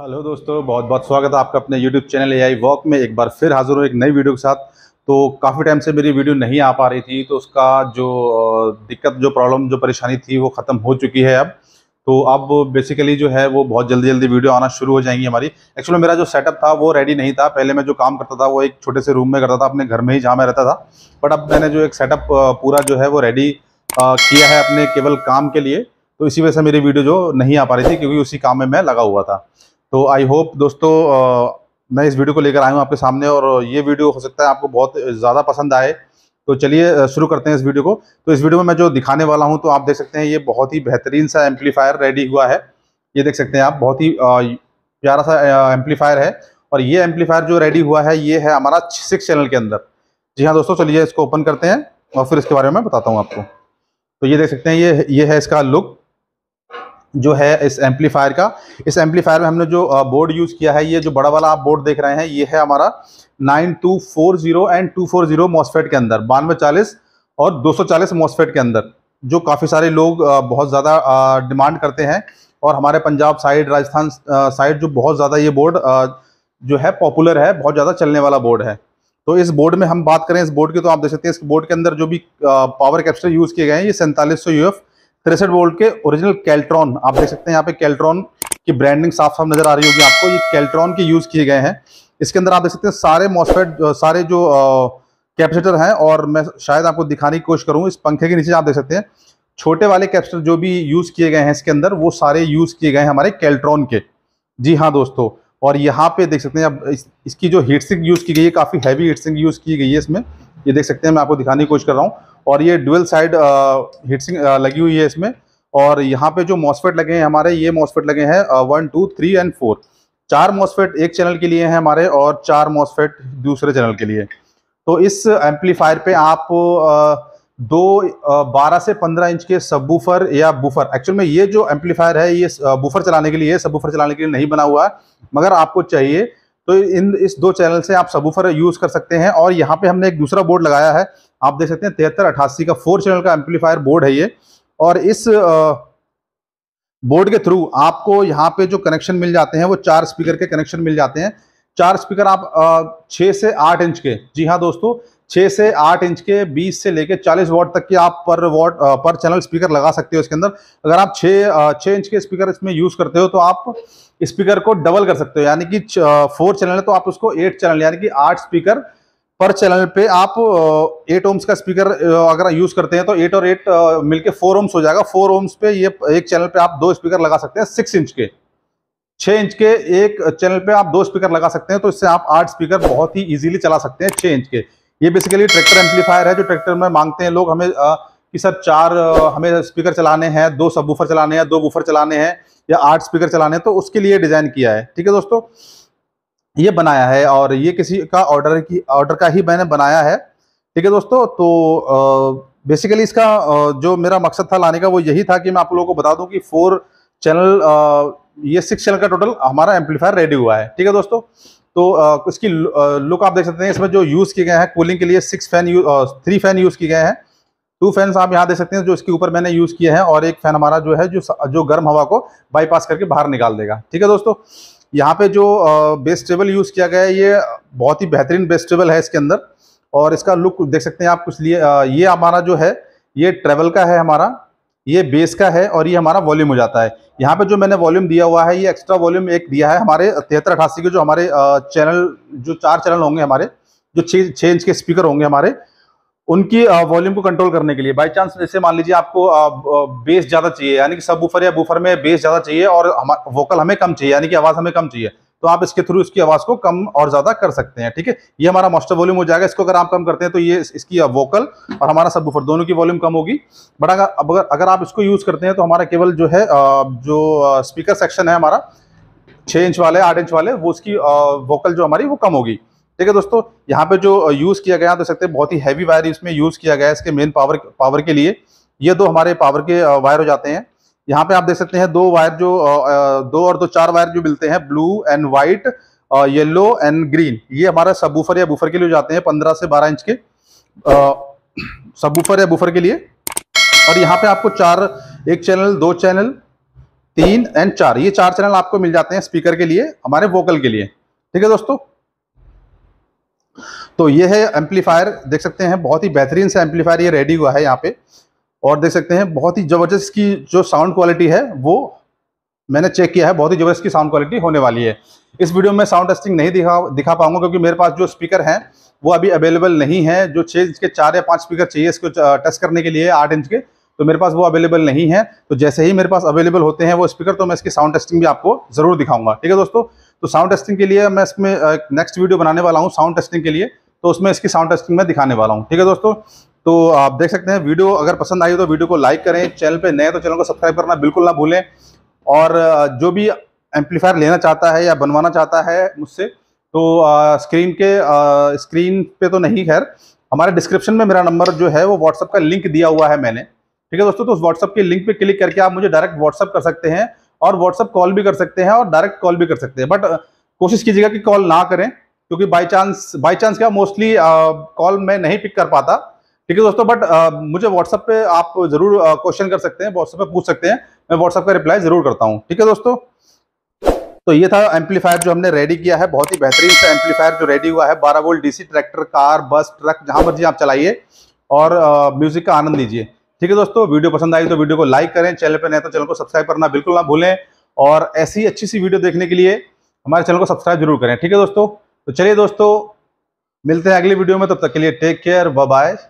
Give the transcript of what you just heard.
hello दोस्तों बहुत बहुत स्वागत है आपका अपने YouTube channel A I walk में एक बार फिर हाजिर हूँ एक नई वीडियो के साथ तो काफ़ी टाइम से मेरी वीडियो नहीं आ पा रही थी तो उसका जो दिक्कत जो प्रॉब्लम जो परेशानी थी वो ख़त्म हो चुकी है अब तो अब बेसिकली जो है वो बहुत जल्दी जल्दी वीडियो आना शुरू हो जाएंगी हमारी एक्चुअली मेरा जो सेटअप था वो रेडी नहीं था पहले मैं जो काम करता था वो एक छोटे से रूम में करता था अपने घर में ही जहाँ मैं रहता था बट अब मैंने जो एक सेटअप पूरा जो है वो रेडी किया है अपने केवल काम के लिए तो इसी वजह से मेरी वीडियो जो नहीं आ पा रही थी क्योंकि उसी काम में मैं लगा हुआ था तो आई होप दोस्तों मैं इस वीडियो को लेकर आया हूँ आपके सामने और ये वीडियो हो सकता है आपको बहुत ज़्यादा पसंद आए तो चलिए शुरू करते हैं इस वीडियो को तो इस वीडियो में मैं जो दिखाने वाला हूँ तो आप देख सकते हैं ये बहुत ही बेहतरीन सा एम्पलीफायर रेडी हुआ है ये देख सकते हैं आप बहुत ही प्यारा सा एम्पलीफायर है और ये एम्पलीफायर जो रेडी हुआ है ये है हमारा सिक्स चैनल के अंदर जी हाँ दोस्तों चलिए इसको ओपन करते हैं और फिर इसके बारे में बताता हूँ आपको तो ये देख सकते हैं ये ये है इसका लुक जो है इस एम्पलीफायर का इस एम्पलीफायर में हमने जो बोर्ड यूज़ किया है ये जो बड़ा वाला आप बोर्ड देख रहे हैं ये है हमारा 9240 एंड 240 मॉसफेट के अंदर बानवे चालीस और 240 मॉसफेट के अंदर जो काफ़ी सारे लोग बहुत ज़्यादा डिमांड करते हैं और हमारे पंजाब साइड राजस्थान साइड जो बहुत ज़्यादा ये बोर्ड जो है पॉपुलर है बहुत ज़्यादा चलने वाला बोर्ड है तो इस बोर्ड में हम बात करें इस बोर्ड की तो आप देख सकते हैं इस बोर्ड के अंदर जो भी पावर कैप्चर यूज़ किए गए हैं ये सैंतालीस सौ तिरसठ वोल्ट के ओरिजिनल कैल्ट्रॉन आप देख सकते हैं यहाँ पे कैल्ट्रॉन की ब्रांडिंग साफ साफ नजर आ रही होगी आपको ये कैल्ट्रॉन के यूज किए गए हैं इसके अंदर आप देख सकते हैं सारे मॉसफेट सारे जो कैपेसिटर हैं और मैं शायद आपको दिखाने की कोशिश करूँ इस पंखे के नीचे आप देख सकते हैं छोटे वाले कैपेसिटर जो भी यूज़ किए गए हैं इसके अंदर वो सारे यूज़ किए गए हैं हमारे कैल्ट्रॉन के जी हाँ दोस्तों और यहाँ पे देख सकते हैं अब इसकी जो हीट सिंक यूज़ की गई है काफ़ी हैवी हीट सिंक यूज़ की गई है इसमें ये देख सकते हैं मैं आपको दिखाने की कोशिश कर रहा हूँ और ये डुअल साइड हीटसिंग लगी हुई है इसमें और यहाँ पे जो मॉसफेट लगे हैं हमारे ये मॉसफेट लगे हैं one two three and four चार मॉसफेट एक चैनल के लिए हैं हमारे और चार मॉसफेट दूसरे चैनल के लिए तो इस एम्पलीफायर पे आप uh, दो uh, बारह से पंद्रह इंच के सब या बूफर एक्चुअल में ये जो एम्पलीफायर है ये बूफर uh, चलाने के लिए सब चलाने के लिए नहीं बना हुआ है मगर आपको चाहिए तो इन इस दो चैनल से आप सबूफर यूज़ कर सकते हैं और यहाँ पे हमने एक दूसरा बोर्ड लगाया है आप देख सकते हैं तिहत्तर अठासी का फोर चैनल का एम्पलीफायर बोर्ड है ये और इस बोर्ड के थ्रू आपको यहाँ पे जो कनेक्शन मिल जाते हैं वो चार स्पीकर के कनेक्शन मिल जाते हैं चार स्पीकर आप छः से आठ इंच के जी हाँ दोस्तों छः से आठ इंच के बीस से लेके चालीस वॉट तक के आप पर वॉट पर चैनल स्पीकर लगा सकते हो इसके अंदर अगर आप छः छः इंच के स्पीकर इसमें यूज़ करते हो तो आप स्पीकर को डबल कर सकते हो यानी कि फोर चैनल है तो आप उसको एट चैनल यानी कि आठ स्पीकर पर चैनल पे आप एट ओम्स का स्पीकर अगर यूज़ करते हैं तो एट और एट मिलके फोर ओम्स हो जाएगा फोर ओम्स पे ये एक चैनल पे आप दो स्पीकर लगा सकते हैं सिक्स इंच के छः इंच के एक चैनल पे आप दो स्पीकर लगा सकते हैं तो इससे आप आठ स्पीकर बहुत ही इजीली चला सकते हैं छः इंच के ये बेसिकली ट्रैक्टर एम्पलीफायर है जो ट्रैक्टर में मांगते हैं लोग हमें कि सर चार हमें स्पीकर चलाने हैं दो सब चलाने हैं दो बुफर चलाने हैं या आठ स्पीकर चलाने हैं तो उसके लिए डिज़ाइन किया है ठीक है दोस्तों ये बनाया है और ये किसी का ऑर्डर की ऑर्डर का ही मैंने बनाया है ठीक है दोस्तों तो बेसिकली इसका जो मेरा मकसद था लाने का वो यही था कि मैं आप लोगों को बता दूं कि फोर चैनल आ, ये सिक्स चैनल का टोटल हमारा एम्पलीफायर रेडी हुआ है ठीक है दोस्तों तो आ, इसकी लुक आप देख सकते हैं इसमें जो यूज़ किए गए हैं कूलिंग के लिए six fan three fan use किए गए हैं टू फैंस आप यहाँ देख सकते हैं जो इसके ऊपर मैंने यूज़ किए हैं और एक फैन हमारा जो है जो जो गर्म हवा को बाईपास करके बाहर निकाल देगा ठीक है दोस्तों यहाँ पे जो बेस टेबल यूज़ किया गया है ये बहुत ही बेहतरीन बेस टेबल है इसके अंदर और इसका लुक देख सकते हैं आप कुछ लिए ये हमारा जो है ये ट्रेवल का है हमारा ये बेस का है और ये हमारा वॉल्यूम हो जाता है यहाँ पे जो मैंने वॉल्यूम दिया हुआ है ये एक्स्ट्रा वॉल्यूम एक दिया है हमारे तिहत्तर अठासी के जो हमारे चैनल जो चार चैनल होंगे हमारे जो छः छः इंच के स्पीकर होंगे हमारे उनकी वॉल्यूम को कंट्रोल करने के लिए बाई चांस जैसे मान लीजिए आपको बेस ज़्यादा चाहिए यानी कि सब बुफर या बुफर में बेस ज़्यादा चाहिए और वोकल हमें कम चाहिए यानी कि आवाज़ हमें कम चाहिए तो आप इसके थ्रू इसकी आवाज़ को कम और ज़्यादा कर सकते हैं ठीक है ये हमारा मास्टर वॉल्यूम हो जाएगा इसको अगर आप कम करते हैं तो ये इसकी वोकल और हमारा सब बुफर दोनों की वॉल्यूम कम होगी बट अगर अगर आप इसको यूज़ करते हैं तो हमारा केवल जो है जो स्पीकर सेक्शन है हमारा छः इंच वाले आठ इंच वाले वो उसकी वोकल जो हमारी वो कम होगी ठीक है दोस्तों यहाँ पे जो यूज़ किया गया देख सकते हैं बहुत ही हैवी वायर इसमें यूज़ किया गया है इसके मेन पावर पावर के लिए ये दो हमारे पावर के वायर हो जाते हैं यहाँ पे आप देख सकते हैं दो वायर जो दो और दो चार वायर जो मिलते हैं blue and white yellow and green ये हमारा सबूफर या बूफर के लिए जाते हैं पंद्रह से बारह इंच के सबूफर या बूफर के लिए और यहाँ पे आपको चार एक चैनल दो चैनल तीन एंड चार ये चार चैनल आपको मिल जाते हैं स्पीकर के लिए हमारे वोकल के लिए ठीक है दोस्तों तो ये है एम्पलीफायर देख सकते हैं बहुत ही बेहतरीन से एम्पलीफायर ये रेडी हुआ है यहाँ पे और देख सकते हैं बहुत ही ज़बरदस्त की जो साउंड क्वालिटी है वो मैंने चेक किया है बहुत ही ज़बरदस्त की साउंड क्वालिटी होने वाली है इस वीडियो में साउंड टेस्टिंग नहीं दिखा दिखा पाऊंगा क्योंकि मेरे पास जो स्पीकर हैं वो अभी अवेलेबल नहीं है जो छः इंच के चार या पाँच स्पीकर चाहिए इसको टेस्ट करने के लिए आठ इंच के तो मेरे पास वो अवेलेबल नहीं है तो जैसे ही मेरे पास अवेलेबल होते हैं वो स्पीकर तो मैं इसकी साउंड टेस्टिंग भी आपको ज़रूर दिखाऊंगा ठीक है दोस्तों तो साउंड टेस्टिंग के लिए मैं इसमें नेक्स्ट वीडियो बनाने वाला हूँ साउंड टेस्टिंग के लिए तो उसमें इसकी साउंड टेस्टिंग में दिखाने वाला हूँ ठीक है दोस्तों तो आप देख सकते हैं वीडियो अगर पसंद आई तो वीडियो को लाइक करें चैनल पर नए तो चैनल को सब्सक्राइब करना बिल्कुल ना भूलें और जो भी एम्पलीफायर लेना चाहता है या बनवाना चाहता है मुझसे तो स्क्रीन के स्क्रीन पे तो नहीं खैर हमारे डिस्क्रिप्शन में मेरा नंबर जो है वो व्हाट्सअप का लिंक दिया हुआ है मैंने ठीक है दोस्तों तो उस व्हाट्सअप के लिंक पे क्लिक करके आप मुझे डायरेक्ट व्हाट्सअप कर सकते हैं और व्हाट्सअप कॉल भी कर सकते हैं और डायरेक्ट कॉल भी कर सकते हैं बट कोशिश कीजिएगा कि कॉल ना करें क्योंकि बाई चांस बाई चांस क्या मोस्टली कॉल मैं नहीं पिक कर पाता ठीक है दोस्तों बट आ, मुझे व्हाट्सअप पे आप जरूर क्वेश्चन कर सकते हैं व्हाट्सएप पे पूछ सकते हैं मैं व्हाट्सअप का रिप्लाई जरूर करता हूँ ठीक है दोस्तों तो ये था एम्पलीफायर जो हमने रेडी किया है बहुत ही बेहतरीन सा एम्पलीफायर जो रेडी हुआ है बारह volt DC tractor car bus truck जहाँ मर्जी आप चलाइए और म्यूजिक का आनंद लीजिए ठीक है दोस्तों वीडियो पसंद आई तो वीडियो को लाइक करें चैनल पर नहीं तो चैनल को सब्सक्राइब करना बिल्कुल ना भूलें और ऐसी अच्छी सी वीडियो देखने के लिए हमारे चैनल को सब्सक्राइब जरूर करें ठीक है दोस्तों तो चलिए दोस्तों मिलते हैं अगली वीडियो में तब तक के लिए टेक केयर बाय